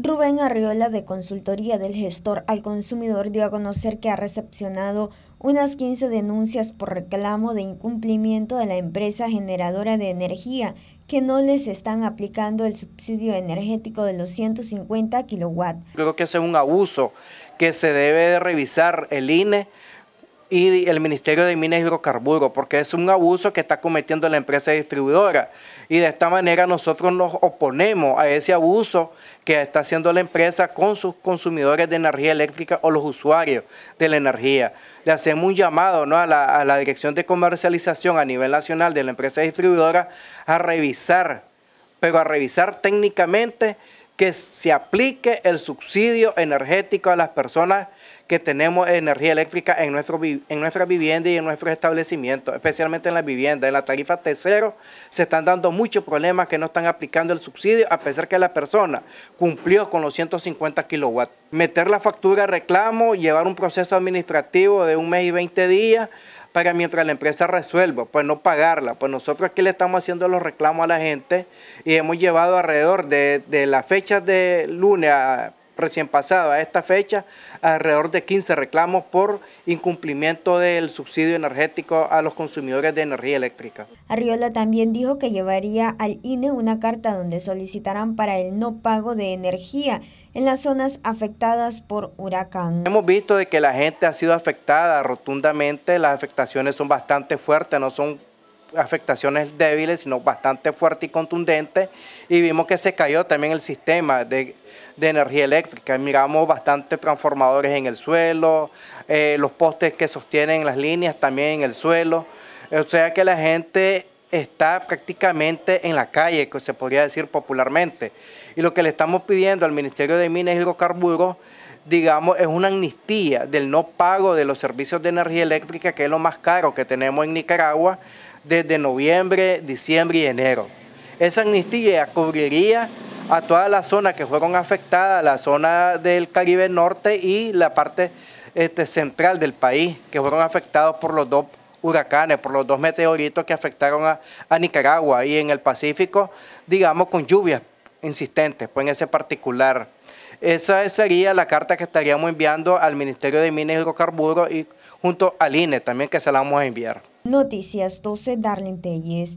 Rubén Arriola de Consultoría del Gestor al Consumidor dio a conocer que ha recepcionado unas 15 denuncias por reclamo de incumplimiento de la empresa generadora de energía que no les están aplicando el subsidio energético de los 150 kilowatts. Creo que es un abuso que se debe de revisar el INE y el Ministerio de Minas y Hidrocarburos, porque es un abuso que está cometiendo la empresa distribuidora. Y de esta manera nosotros nos oponemos a ese abuso que está haciendo la empresa con sus consumidores de energía eléctrica o los usuarios de la energía. Le hacemos un llamado a, la, a la Dirección de Comercialización a nivel nacional de la empresa distribuidora a revisar, pero a revisar técnicamente que se aplique el subsidio energético a las personas que tenemos energía eléctrica en, nuestro, en nuestra vivienda y en nuestros establecimientos, especialmente en las viviendas. En la tarifa T0 se están dando muchos problemas que no están aplicando el subsidio, a pesar que la persona cumplió con los 150 kilowatts. Meter la factura reclamo, llevar un proceso administrativo de un mes y 20 días, para mientras la empresa resuelva, pues no pagarla. Pues nosotros aquí le estamos haciendo los reclamos a la gente y hemos llevado alrededor de, de las fechas de lunes a recién pasado a esta fecha alrededor de 15 reclamos por incumplimiento del subsidio energético a los consumidores de energía eléctrica. Arriola también dijo que llevaría al INE una carta donde solicitarán para el no pago de energía en las zonas afectadas por huracán. Hemos visto de que la gente ha sido afectada rotundamente, las afectaciones son bastante fuertes, no son afectaciones débiles, sino bastante fuerte y contundente. Y vimos que se cayó también el sistema de, energía eléctrica. Miramos bastante transformadores en el suelo, eh, los postes que sostienen las líneas también en el suelo. O sea que la gente está prácticamente en la calle, se podría decir popularmente. Y lo que le estamos pidiendo al Ministerio de Minas y Hidrocarburos digamos, es una amnistía del no pago de los servicios de energía eléctrica, que es lo más caro que tenemos en Nicaragua, desde noviembre, diciembre y enero. Esa amnistía cubriría a todas las zonas que fueron afectadas, la zona del Caribe Norte y la parte este, central del país, que fueron afectados por los dos huracanes, por los dos meteoritos que afectaron a, a Nicaragua y en el Pacífico, digamos, con lluvias insistentes, pues en ese particular esa sería la carta que estaríamos enviando al Ministerio de Minas y Hidrocarburos y junto al INE también que se la vamos a enviar. Noticias 12, Darlene Telles.